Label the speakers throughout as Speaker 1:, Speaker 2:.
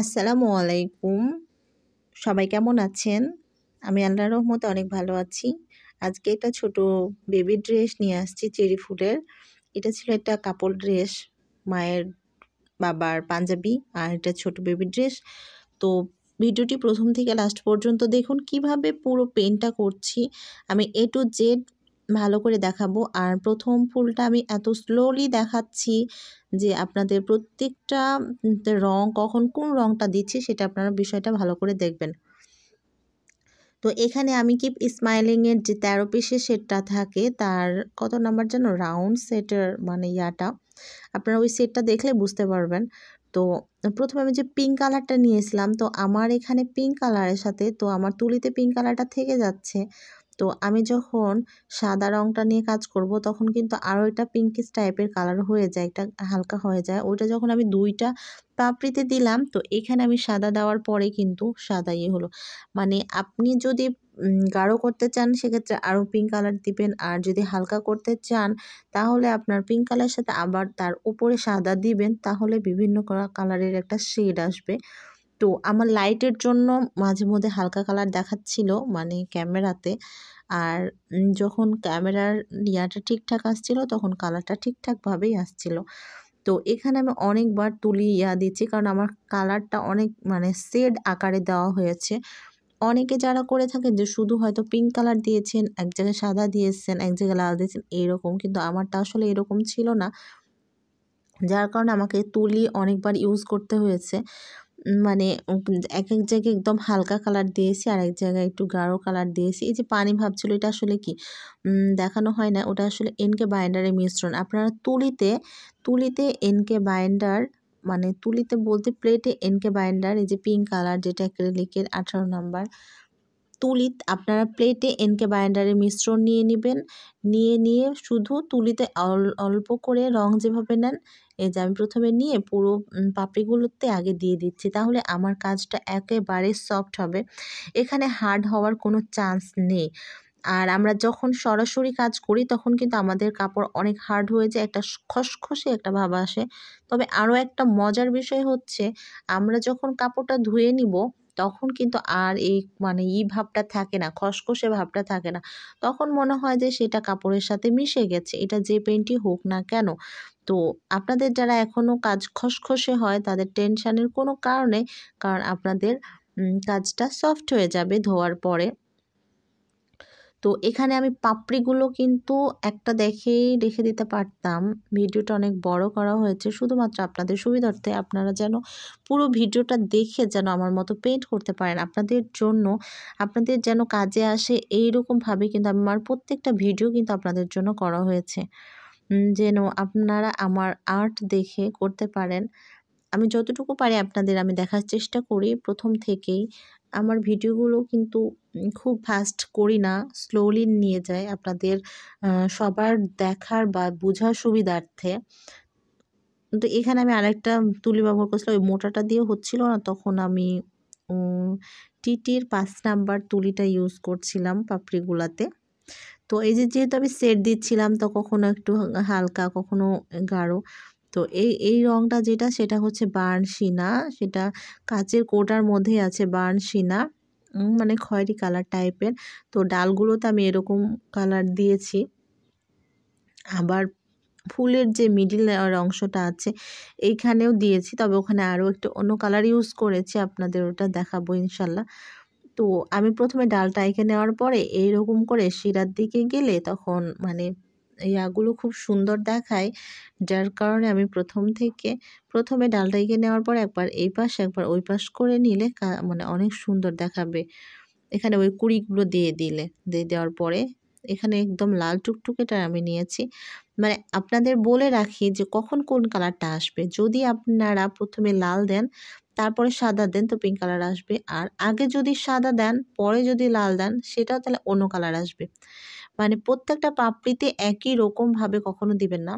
Speaker 1: আসসালামু আলাইকুম সবাই কেমন আছেন আমি আল্লাহ রহমতে অনেক ভালো আছি আজকে একটা ছোট বেবি ড্রেস নিয়ে আসছি চেরি ফুলের এটা ছিল একটা কাপড় ড্রেস মায়ের বাবার পাঞ্জাবি আর এটা ছোট বেবি ড্রেস তো ভিডিওটি প্রথম থেকে লাস্ট পর্যন্ত দেখুন কিভাবে পুরো পেনটা করছি আমি এ টু জেড ভালো করে দেখাবো আর প্রথম ফুলটা আমি এত স্লোলি দেখাচ্ছি যে আপনাদের প্রত্যেকটা রং কখন কোন রংটা দিচ্ছি সেটা আপনারা বিষয়টা ভালো করে দেখবেন তো এখানে আমি কি স্মাইলিংয়ের যে তেরো পিসের সেটটা থাকে তার কত নাম্বার যেন রাউন্ড সেটের মানে ইয়াটা আপনারা ওই সেটটা দেখলে বুঝতে পারবেন তো প্রথমে আমি যে পিঙ্ক কালারটা নিয়েছিলাম তো আমার এখানে পিঙ্ক কালারের সাথে তো আমার তুলিতে পিঙ্ক কালারটা থেকে যাচ্ছে তো আমি যখন সাদা রঙটা নিয়ে কাজ করব তখন কিন্তু আরও এটা পিঙ্কিস টাইপের কালার হয়ে যায় একটা হালকা হয়ে যায় ওইটা যখন আমি দুইটা পাপড়িতে দিলাম তো এখানে আমি সাদা দেওয়ার পরে কিন্তু সাদা ইয়ে হলো মানে আপনি যদি গাঢ় করতে চান সেক্ষেত্রে আরও পিঙ্ক কালার দিবেন আর যদি হালকা করতে চান তাহলে আপনার পিঙ্ক কালারের সাথে আবার তার উপরে সাদা দিবেন তাহলে বিভিন্ন কালারের একটা শেড আসবে একটু আমার লাইটের জন্য মাঝে মধ্যে হালকা কালার দেখাচ্ছিল মানে ক্যামেরাতে আর যখন ক্যামেরার ইয়াটা ঠিকঠাক আসছিল তখন কালারটা ঠিকঠাকভাবেই আসছিল তো এখানে আমি অনেকবার তুলি ইয়া দিচ্ছি কারণ আমার কালারটা অনেক মানে শেড আকারে দেওয়া হয়েছে অনেকে যারা করে থাকেন যে শুধু হয়তো পিঙ্ক কালার দিয়েছেন এক জায়গায় সাদা দিয়েছেন এক জায়গায় লাল দিয়েছেন এইরকম কিন্তু আমারটা আসলে এরকম ছিল না যার কারণে আমাকে তুলি অনেকবার ইউজ করতে হয়েছে মানে এক এক জায়গায় একদম হালকা কালার দিয়েছি আর এক জায়গায় একটু গাঢ় কালার দিয়েছি এই যে পানি ছিল এটা আসলে কি দেখানো হয় না ওটা আসলে এনকে বাইন্ডারের মিশ্রণ আপনারা তুলিতে তুলিতে এনকে বাইন্ডার মানে তুলিতে বলতে প্লেটে এনকে বাইন্ডার এই যে পিঙ্ক কালার যেটা অ্যাক্রেলিকের আঠারো নাম্বার তুলি আপনারা প্লেটে এনকে বাইন্ডারের মিশ্রণ নিয়ে নেবেন নিয়ে নিয়ে শুধু তুলিতে অল্প করে রং যেভাবে নেন এই যে আমি প্রথমে নিয়ে পুরো পাপড়িগুলোতে আগে দিয়ে দিচ্ছি তাহলে আমার কাজটা একেবারে সফট হবে এখানে হার্ড হওয়ার কোনো চান্স নেই আর আমরা যখন সরাসরি কাজ করি তখন কিন্তু আমাদের কাপড় অনেক হার্ড হয়ে যায় একটা খসখসে একটা ভাব আসে তবে আরও একটা মজার বিষয় হচ্ছে আমরা যখন কাপড়টা ধুয়ে নিব তখন কিন্তু আর এই মানে ই ভাবটা থাকে না খসখসে ভাবটা থাকে না তখন মনে হয় যে সেটা কাপড়ের সাথে মিশে গেছে এটা যে পেনটি হোক না কেন তো আপনাদের যারা এখনও কাজ খসখসে হয় তাদের টেনশানের কোনো কারণে কারণ আপনাদের কাজটা সফট হয়ে যাবে ধোয়ার পরে তো এখানে আমি পাপড়িগুলো কিন্তু একটা দেখেই রেখে দিতে পারতাম ভিডিওটা অনেক বড় করা হয়েছে শুধুমাত্র আপনাদের সুবিধার্থে আপনারা যেন পুরো ভিডিওটা দেখে যেন আমার মতো পেন্ট করতে পারেন আপনাদের জন্য আপনাদের যেন কাজে আসে এই রকমভাবে কিন্তু আমার প্রত্যেকটা ভিডিও কিন্তু আপনাদের জন্য করা হয়েছে যেন আপনারা আমার আর্ট দেখে করতে পারেন আমি যতটুকু পারি আপনাদের আমি দেখার চেষ্টা করি প্রথম থেকেই আমার ভিডিওগুলো কিন্তু খুব ফাস্ট করি না স্লোলি নিয়ে যায় আপনাদের সবার দেখার বা বোঝার সুবিধার্থে তো এখানে আমি আরেকটা তুলি ব্যবহার করছিলাম ওই মোটাটা দিয়ে হচ্ছিল না তখন আমি টিটির পাঁচ নাম্বার তুলিটা ইউজ করছিলাম পাপড়িগুলাতে তো এই যে যেহেতু আমি সেট দিচ্ছিলাম তো কখনো একটু হালকা কখনো গাঢ় তো এই এই রঙটা যেটা সেটা হচ্ছে বার্নশিনা সেটা কাচের কোটার মধ্যে আছে বার্নশিনা মানে খয়েরি কালার টাইপের তো ডালগুলোতে আমি এরকম কালার দিয়েছি আবার ফুলের যে মিডিল অংশটা আছে এইখানেও দিয়েছি তবে ওখানে আরও একটু অন্য কালার ইউজ করেছি আপনাদের ওটা দেখাবো ইনশাল্লাহ তো আমি প্রথমে ডালটা এখানে নেওয়ার পরে এইরকম করে শিরার দিকে গেলে তখন মানে ইয়াগুলো খুব সুন্দর দেখায় যার কারণে আমি প্রথম থেকে প্রথমে ডালটা এঁকে নেওয়ার পর একবার এই পাশ একবার ওই পাশ করে নিলে মানে অনেক সুন্দর দেখাবে এখানে ওই কুড়িগুলো দিয়ে দিলে দিয়ে দেওয়ার পরে এখানে একদম লাল টুকটুকেটা আমি নিয়েছি মানে আপনাদের বলে রাখি যে কখন কোন কালারটা আসবে যদি আপনারা প্রথমে লাল দেন তারপরে সাদা দেন তো পিঙ্ক কালার আসবে আর আগে যদি সাদা দেন পরে যদি লাল দেন সেটাও তাহলে অন্য কালার আসবে মানে প্রত্যেকটা পাপড়িতে একই রকমভাবে কখনো দিবেন না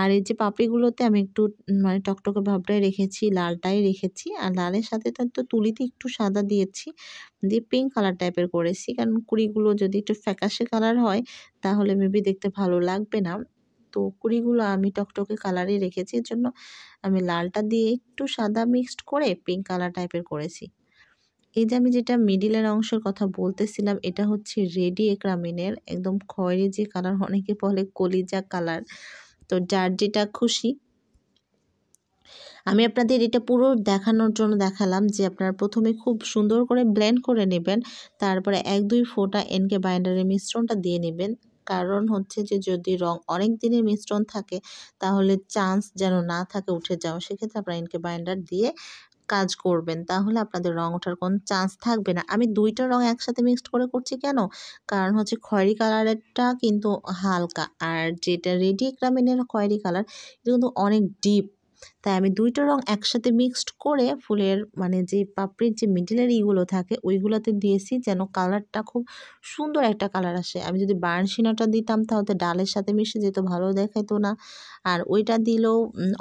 Speaker 1: আর এই যে পাপড়িগুলোতে আমি একটু মানে টকটকে ভাবটাই রেখেছি লালটাই রেখেছি আর লালের সাথে তার তো তুলিতে একটু সাদা দিয়েছি দিয়ে পিঙ্ক কালার টাইপের করেছি কারণ কুড়িগুলো যদি একটু ফ্যাকাশে কালার হয় তাহলে মেবি দেখতে ভালো লাগবে না তো কুড়িগুলো আমি টকটকে কালারে রেখেছি এর জন্য আমি লালটা দিয়ে একটু সাদা মিক্সড করে পিঙ্ক কালার টাইপের করেছি এই যে আমি যেটা মিডিলের অংশের কথা বলতেছিলাম এটা হচ্ছে রেডি একরামিনের একদম খয়েরি যে কালার অনেকে বলে কলিজা কালার তো যার যেটা খুশি আমি আপনাদের এটা পুরো দেখানোর জন্য দেখালাম যে আপনার প্রথমে খুব সুন্দর করে ব্লেন্ড করে নেবেন তারপরে এক দুই ফোঁটা এনকে বাইন্ডারের মিশ্রণটা দিয়ে নেবেন কারণ হচ্ছে যে যদি রং অনেক দিনের মিশ্রণ থাকে তাহলে চান্স যেন না থাকে উঠে যাওয়া সেক্ষেত্রে আপনার এনকে বাইন্ডার দিয়ে কাজ করবেন তাহলে আপনাদের রং ওঠার কোনো চান্স থাকবে না আমি দুইটা রং একসাথে মিক্সড করে করছি কেন কারণ হচ্ছে খয়েরি কালারেরটা কিন্তু হালকা আর যেটা রেডি ক্রামিনের খয়েরি কালার এটা কিন্তু অনেক ডিপ তাই আমি দুইটা রং একসাথে মিক্সড করে ফুলের মানে যে পাপড়ির যে মিডিলের ইগুলো থাকে ওইগুলোতে দিয়েছি যেন কালারটা খুব সুন্দর একটা কালার আসে আমি যদি বার্নশিনাটা দিতাম তাহলে ডালের সাথে মিশে যেত ভালো দেখাইতো না আর ওইটা দিলেও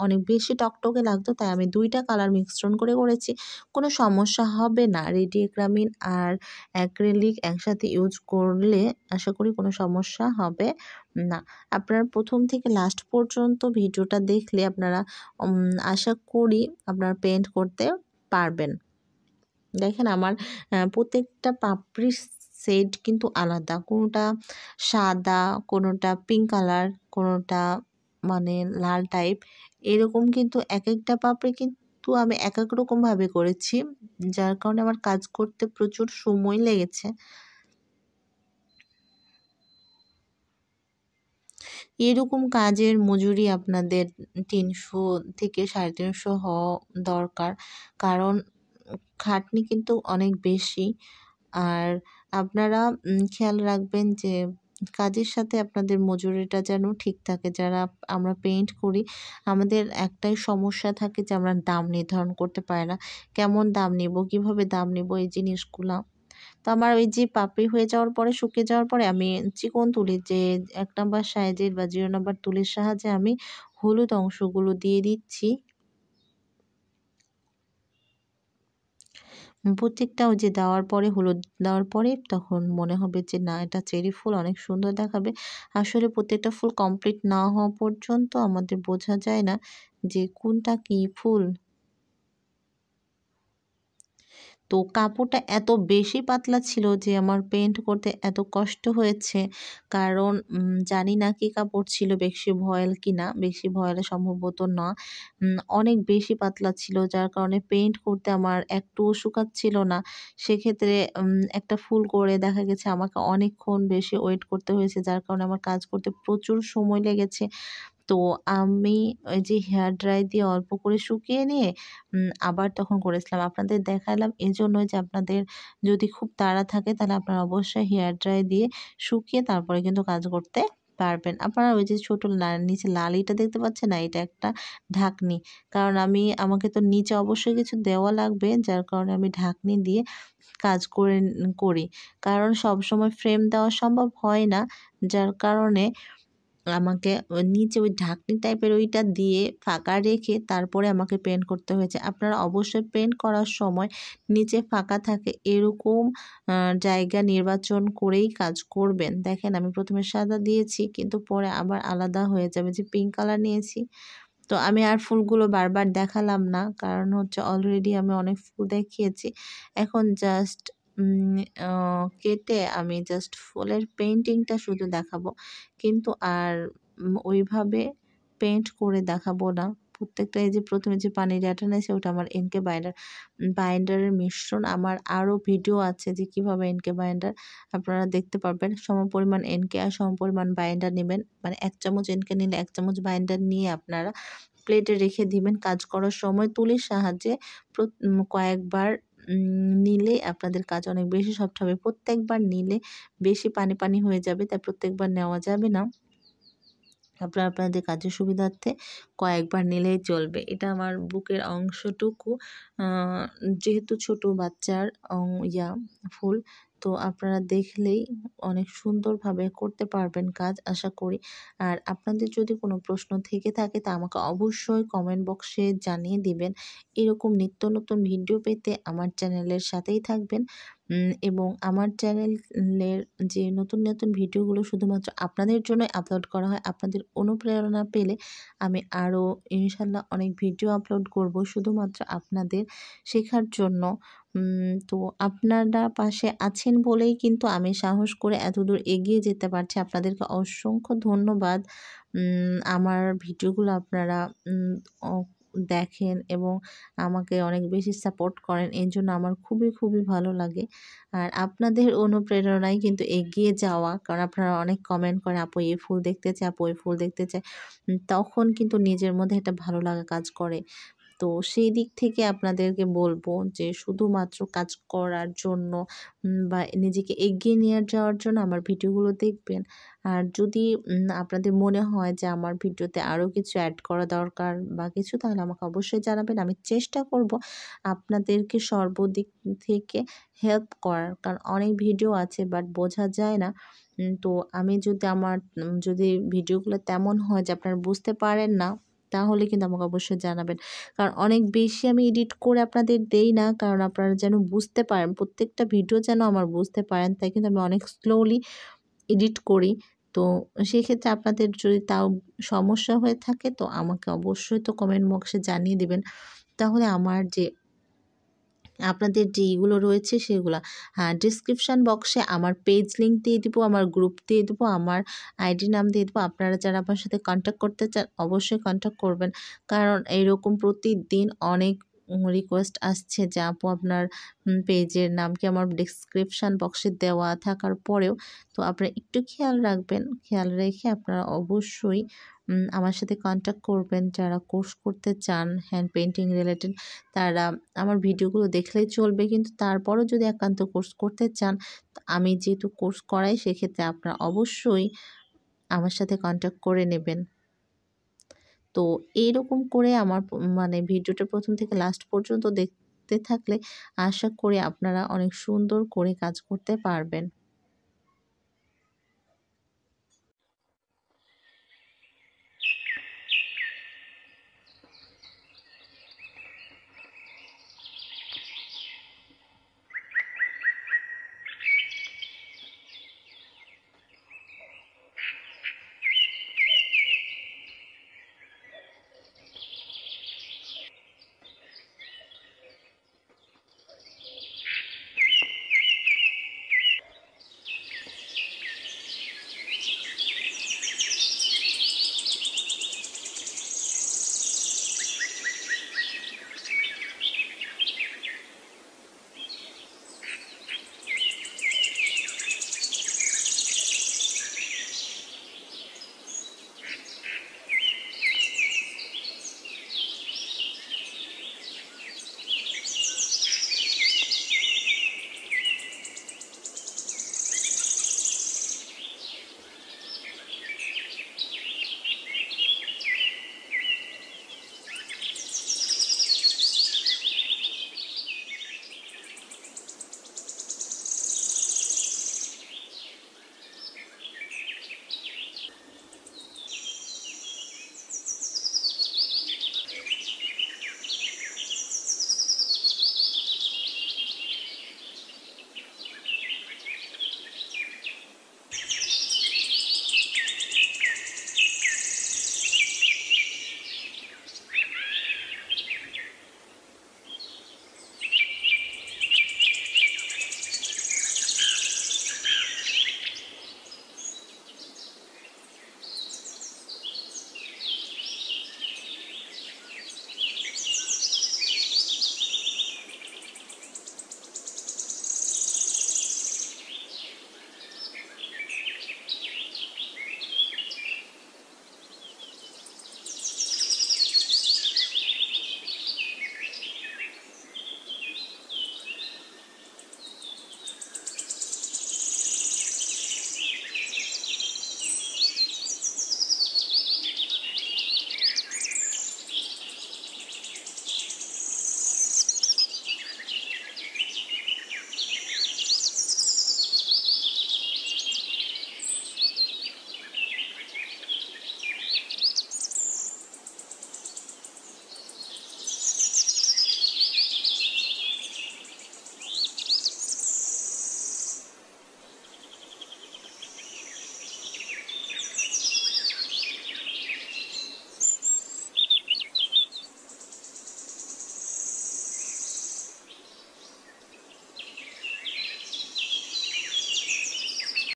Speaker 1: অনেক বেশি টকটকে লাগতো তাই আমি দুইটা কালার মিশ্রণ করে করেছি কোনো সমস্যা হবে না রেডি আর অ্যাক্রেলিক একসাথে ইউজ করলে আশা করি কোনো সমস্যা হবে না আপনারা প্রথম থেকে লাস্ট পর্যন্ত ভিডিওটা দেখলে আপনারা আশা করি আপনার পেন্ট করতে পারবেন দেখেন আমার প্রত্যেকটা পাপড়ির সেট কিন্তু আলাদা কোনোটা সাদা কোনোটা পিঙ্ক কালার কোনোটা মানে লাল টাইপ এরকম কিন্তু এক একটা পাপড়ি কিন্তু আমি এক এক রকমভাবে করেছি যার কারণে আমার কাজ করতে প্রচুর সময় লেগেছে এরকম কাজের মজুরি আপনাদের তিনশো থেকে সাড়ে তিনশো হওয়া দরকার কারণ খাটনি কিন্তু অনেক বেশি আর আপনারা খেয়াল রাখবেন যে কাজের সাথে আপনাদের মজুরিটা যেন ঠিক থাকে যারা আমরা পেইন্ট করি আমাদের একটাই সমস্যা থাকে যে আমরা দাম নির্ধারণ করতে পারি না কেমন দাম নেব কিভাবে দাম নেব এই জিনিসগুলা তো আমার ওই যে পাপড়ি হয়ে যাওয়ার পরে শুকিয়ে যাওয়ার পরে আমি চিকন তুলি যে এক নম্বর সাইজের বা জিরো নম্বর তুলির সাহায্যে আমি হলুদ অংশগুলো দিয়ে দিচ্ছি প্রত্যেকটা ওই যে দেওয়ার পরে হলুদ দেওয়ার পরে তখন মনে হবে যে না এটা চেরি ফুল অনেক সুন্দর দেখাবে আসলে প্রত্যেকটা ফুল কমপ্লিট না হওয়া পর্যন্ত আমাদের বোঝা যায় না যে কোনটা কি ফুল তো কাপড়টা এত বেশি পাতলা ছিল যে আমার পেন্ট করতে এত কষ্ট হয়েছে কারণ জানি না কি কাপড় ছিল বেশি ভয়েল কি না বেশি ভয়েল সম্ভবত না অনেক বেশি পাতলা ছিল যার কারণে পেন্ট করতে আমার একটু শুকাচ্ছিল না সেক্ষেত্রে একটা ফুল করে দেখা গেছে আমাকে অনেকক্ষণ বেশি ওয়েট করতে হয়েছে যার কারণে আমার কাজ করতে প্রচুর সময় লেগেছে তো আমি ওই যে হেয়ার ড্রাই দিয়ে অল্প করে শুকিয়ে নিয়ে আবার তখন করেছিলাম আপনাদের দেখালাম এই এজন্যই যে আপনাদের যদি খুব তাড়া থাকে তাহলে আপনারা অবশ্যই হেয়ার ড্রাই দিয়ে শুকিয়ে তারপরে কিন্তু কাজ করতে পারবেন আপনারা ওই যে ছোটো নিচে লালিটা দেখতে পাচ্ছেন না এটা একটা ঢাকনি কারণ আমি আমাকে তো নিচে অবশ্যই কিছু দেওয়া লাগবে যার কারণে আমি ঢাকনি দিয়ে কাজ করে করি কারণ সব সময় ফ্রেম দেওয়া সম্ভব হয় না যার কারণে আমাকে নিচে ওই ঢাকনি টাইপের ওইটা দিয়ে ফাঁকা রেখে তারপরে আমাকে পেন্ট করতে হয়েছে আপনারা অবশ্যই পেন্ট করার সময় নিচে ফাঁকা থাকে এরকম জায়গা নির্বাচন করেই কাজ করবেন দেখেন আমি প্রথমে সাদা দিয়েছি কিন্তু পরে আবার আলাদা হয়ে যাবে যে পিঙ্ক কালার নিয়েছি তো আমি আর ফুলগুলো বারবার দেখালাম না কারণ হচ্ছে অলরেডি আমি অনেক ফুল দেখিয়েছি এখন জাস্ট কেটে আমি জাস্ট ফুলের পেন্টিংটা শুধু দেখাবো কিন্তু আর ওইভাবে পেন্ট করে দেখাবো না প্রত্যেকটা এই যে প্রথমে যে পানির ড্যাটা নিয়েছে ওটা আমার এনকে বাইন্ডার বাইন্ডারের মিশ্রণ আমার আরও ভিডিও আছে যে কিভাবে এনকে বাইন্ডার আপনারা দেখতে পারবেন সম পরিমাণ এনকে আর সমপরিমাণ বাইন্ডার নেবেন মানে এক চামচ এনকে নিলে এক চামচ বাইন্ডার নিয়ে আপনারা প্লেটে রেখে দিবেন কাজ করার সময় তুলির সাহায্যে কয়েকবার নিলে আপনাদের কাজ অনেক বেশি সফট হবে প্রত্যেকবার নিলে বেশি পানি পানি হয়ে যাবে তাই প্রত্যেকবার নেওয়া যাবে না আপনারা আপনাদের কাজের সুবিধার্থে কয়েকবার নিলেই চলবে এটা আমার বুকের অংশটুকু যেহেতু ছোট বাচ্চার ইয়া ফুল তো আপনারা দেখলেই অনেক সুন্দরভাবে করতে পারবেন কাজ আশা করি আর আপনাদের যদি কোনো প্রশ্ন থেকে থাকে তা আমাকে অবশ্যই কমেন্ট বক্সে জানিয়ে দিবেন এরকম নিত্য নতুন ভিডিও পেতে আমার চ্যানেলের সাথেই থাকবেন এবং আমার চ্যানেলের যে নতুন নতুন ভিডিওগুলো শুধুমাত্র আপনাদের জন্য আপলোড করা হয় আপনাদের অনুপ্রেরণা পেলে আমি আরও ইনশাল্লাহ অনেক ভিডিও আপলোড করব শুধুমাত্র আপনাদের শেখার জন্য তো আপনারা পাশে আছেন বলেই কিন্তু আমি সাহস করে এতদূর এগিয়ে যেতে পারছি আপনাদেরকে অসংখ্য ধন্যবাদ আমার ভিডিওগুলো আপনারা দেখেন এবং আমাকে অনেক বেশি সাপোর্ট করেন এর জন্য আমার খুবই খুবই ভালো লাগে আর আপনাদের অনুপ্রেরণায় কিন্তু এগিয়ে যাওয়া কারণ আপনারা অনেক কমেন্ট করেন আপু এই ফুল দেখতে চাই আপু এই ফুল দেখতে চাই তখন কিন্তু নিজের মধ্যে একটা ভালো লাগা কাজ করে তো সেই দিক থেকে আপনাদেরকে বলবো যে শুধুমাত্র কাজ করার জন্য বা নিজেকে এগিয়ে নিয়ে যাওয়ার জন্য আমার ভিডিওগুলো দেখবেন আর যদি আপনাদের মনে হয় যে আমার ভিডিওতে আরও কিছু অ্যাড করা দরকার বা কিছু তাহলে আমাকে অবশ্যই জানাবেন আমি চেষ্টা করব আপনাদেরকে সর্বদিক থেকে হেল্প করার কারণ অনেক ভিডিও আছে বাট বোঝা যায় না তো আমি যদি আমার যদি ভিডিওগুলো তেমন হয় যে আপনারা বুঝতে পারেন না তাহলে কিন্তু আমাকে অবশ্যই জানাবেন কারণ অনেক বেশি আমি এডিট করে আপনাদের দেই না কারণ আপনারা যেন বুঝতে পারেন প্রত্যেকটা ভিডিও যেন আমার বুঝতে পারেন তাই কিন্তু আমি অনেক স্লোলি এডিট করি তো সেক্ষেত্রে আপনাদের যদি তাও সমস্যা হয়ে থাকে তো আমাকে অবশ্যই তো কমেন্ট বক্সে জানিয়ে দেবেন তাহলে আমার যে আপনাদের যেইগুলো রয়েছে সেগুলো হ্যাঁ ডিসক্রিপশান বক্সে আমার পেজ লিঙ্ক দিয়ে দেবো আমার গ্রুপ দিয়ে দেবো আমার আইডি নাম দিয়ে দেবো আপনারা যারা আমার সাথে কন্ট্যাক্ট করতে চান অবশ্যই কন্ট্যাক্ট করবেন কারণ এইরকম প্রতিদিন অনেক রিকোয়েস্ট আসছে যে আপু আপনার পেজের নাম কি আমার ডিসক্রিপশান বক্সে দেওয়া থাকার পরেও তো আপনারা একটু খেয়াল রাখবেন খেয়াল রেখে আপনারা অবশ্যই আমার সাথে কন্ট্যাক্ট করবেন যারা কোর্স করতে চান হ্যান্ড পেন্টিং রিলেটেড তারা আমার ভিডিওগুলো দেখলেই চলবে কিন্তু তারপরও যদি একান্ত কোর্স করতে চান আমি যেহেতু কোর্স করাই সেক্ষেত্রে আপনারা অবশ্যই আমার সাথে কন্ট্যাক্ট করে নেবেন তো এইরকম করে আমার মানে ভিডিওটা প্রথম থেকে লাস্ট পর্যন্ত দেখতে থাকলে আশা করি আপনারা অনেক সুন্দর করে কাজ করতে পারবেন